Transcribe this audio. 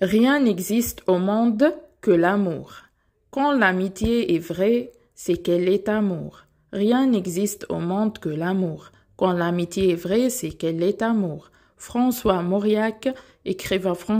Rien n'existe au monde que l'amour. Quand l'amitié est vraie, c'est qu'elle est amour. Rien n'existe au monde que l'amour. Quand l'amitié est vraie, c'est qu'elle est amour. François Mauriac, écrivain